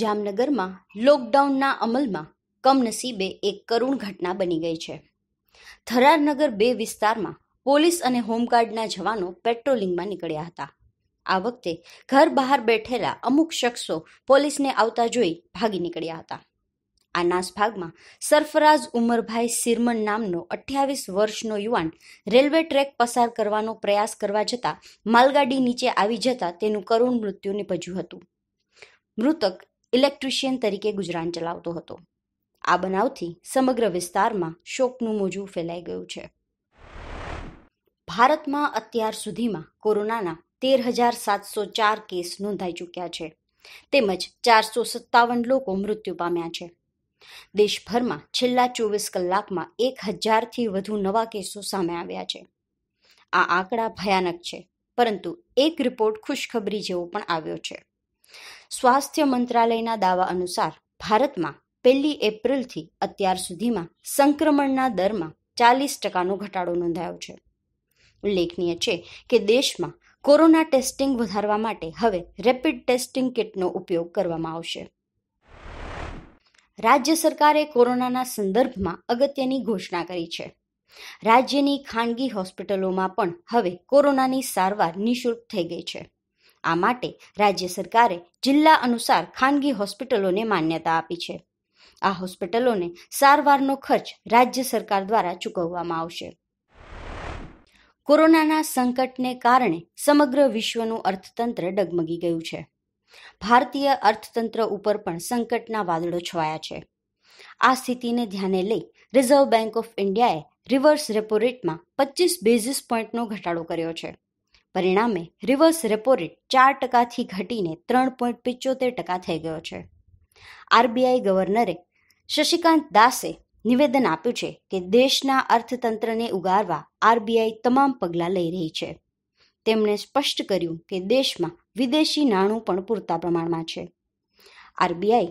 જામનગરમાં લોકડાઉનના અમલમાં કમનસીબે એક કરુણ ઘટના બની ગઈ છે થરારનગર બે વિસ્તારમાં પોલીસ અને હોમગાર્ડના જવાનો પેટ્રોલિંગમાં નીકળ્યા હતા આ વખતે ઘર બહાર બેઠેલા અમુક શખ્સો પોલીસને આવતા જોઈ ભાગી નીકળ્યા હતા આ નાસભાગમાં સરફરાઝ ઉમરભાઈ સિરમન નામનો અઠ્યાવીસ વર્ષનો યુવાન રેલવે ટ્રેક પસાર કરવાનો પ્રયાસ કરવા જતાં માલગાડી નીચે આવી જતા તેનું કરુણ મૃત્યુ નીપજ્યું હતું મૃતક ઇલેક્ટ્રિશિયન તરીકે ગુજરાન ચલાવતો હતો આ બનાવથી સમગ્ર વિસ્તારમાં શોકનું મોજું ફેલાઈ ગયું છે ભારતમાં અત્યાર સુધીમાં કોરોનાના તેર હજાર સાતસો ચાર કેસ નોંધાઈ ચૂક્યા છે તેમજ ચારસો સત્તાવન લોકો મૃત્યુ પામ્યા છે દેશભરમાં છેલ્લા ચોવીસ કલાકમાં એક હજારથી વધુ નવા કેસો સામે આવ્યા છે આ આંકડા ભયાનક છે પરંતુ એક રિપોર્ટ ખુશખબરી જેવો પણ આવ્યો છે સ્વાસ્થ્ય મંત્રાલયના દાવા અનુસાર ભારતમાં પહેલી એપ્રિલથી અત્યાર સુધીમાં સંક્રમણના દરમાં ચાલીસ ટકાનો ઘટાડો નોંધાયો છે ઉલ્લેખનીય છે કે દેશમાં કોરોના ટેસ્ટિંગ વધારવા માટે હવે રેપિડ ટેસ્ટિંગ કિટનો ઉપયોગ કરવામાં આવશે રાજ્ય સરકારે કોરોનાના સંદર્ભમાં અગત્યની ઘોષણા કરી છે રાજ્યની ખાનગી હોસ્પિટલોમાં પણ હવે કોરોનાની સારવાર નિઃશુલ્ક થઈ ગઈ છે આ માટે રાજ્ય સરકારે જિલ્લા અનુસાર ખાનગી હોસ્પિટલોને માન્યતા આપી છે આ હોસ્પિટલોને સારવારનો ખર્ચ રાજ્ય સરકાર દ્વારા ચૂકવવામાં આવશે કોરોનાના સંકટને કારણે સમગ્ર વિશ્વનું અર્થતંત્ર ડગમગી ગયું છે ભારતીય અર્થતંત્ર ઉપર પણ સંકટના વાદળો છવાયા છે આ સ્થિતિને ધ્યાને લઈ રિઝર્વ બેંક ઓફ ઇન્ડિયાએ રિવર્સ રેપો રેટમાં પચીસ બેઝિસ પોઈન્ટનો ઘટાડો કર્યો છે પરિણામે રિવર્સ રેપો રેટ ચાર ટકાથી ઘટીને ત્રણ પોઈન્ટ પિચોતેર ટકા થઈ ગયો છે આરબીઆઈ ગવર્નરે શશિકાંત દાસે નિવેદન આપ્યું છે કે દેશના અર્થતંત્રને ઉગારવા આરબીઆઈ તમામ પગલાં લઈ રહી છે તેમણે સ્પષ્ટ કર્યું કે દેશમાં વિદેશી નાણું પણ પૂરતા પ્રમાણમાં છે આરબીઆઈ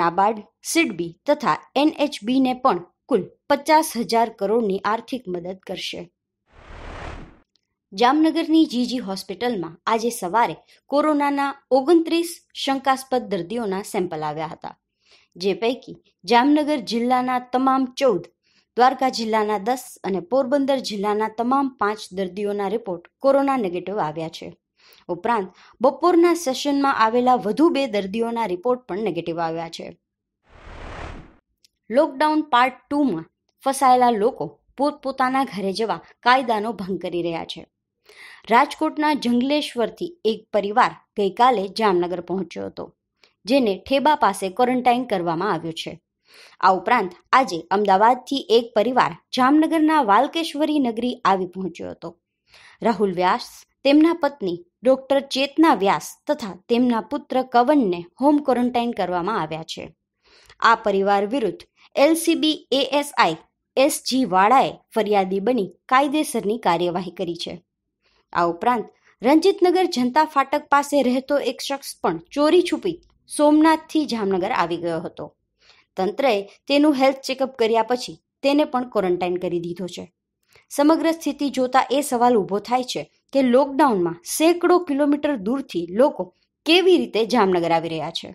નાબાર્ડ સિડબી તથા એનએચબીને પણ કુલ પચાસ હજાર કરોડની આર્થિક મદદ કરશે જામનગરની જીજી હોસ્પિટલમાં આજે સવારે કોરોનાના ઓગણત્રીસ શંકાસ્પદ દર્દીઓના સેમ્પલ આવ્યા હતા જે પૈકી જામનગર જિલ્લાના તમામ ચૌદ દ્વારકા જિલ્લાના દસ અને પોરબંદર જિલ્લાના તમામ પાંચ દર્દીઓના રિપોર્ટ કોરોના નેગેટિવ આવ્યા છે ઉપરાંત બપોરના સેશનમાં આવેલા વધુ બે દર્દીઓના રિપોર્ટ પણ નેગેટિવ આવ્યા છે લોકડાઉન પાર્ટ ટુમાં ફસાયેલા લોકો પોતપોતાના ઘરે જવા કાયદાનો ભંગ કરી રહ્યા છે રાજકોટના જંગલેશ્વરથી એક પરિવાર ગઈકાલે જામનગર પહોંચ્યો હતો જેને ઠેબા પાસે ક્વોરન્ટાઇન કરવામાં આવ્યો છે આ ઉપરાંત આજે અમદાવાદથી એક પરિવાર જામનગરના વાલકેશ્વરી નગરી આવી પહોંચ્યો હતો રાહુલ વ્યાસ તેમના પત્ની ડોક્ટર ચેતના વ્યાસ તથા તેમના પુત્ર કવનને હોમ ક્વોરન્ટાઇન કરવામાં આવ્યા છે આ પરિવાર વિરુદ્ધ એલસીબી એએસઆઈ એસજી વાળાએ ફરિયાદી બની કાયદેસરની કાર્યવાહી કરી છે આ ઉપરાંત રંજીતનગર જનતા ફાટક પાસે રહેતો એક શખ્સ પણ ચોરી છુપી સોમનાથથી જામનગર આવી ગયો હતો તંત્રએ તેનું હેલ્થ ચેકઅપ કર્યા પછી તેને પણ ક્વોરન્ટાઇન કરી દીધો છે સમગ્ર સ્થિતિ જોતા એ સવાલ ઊભો થાય છે કે લોકડાઉનમાં સેંકડો કિલોમીટર દૂરથી લોકો કેવી રીતે જામનગર આવી રહ્યા છે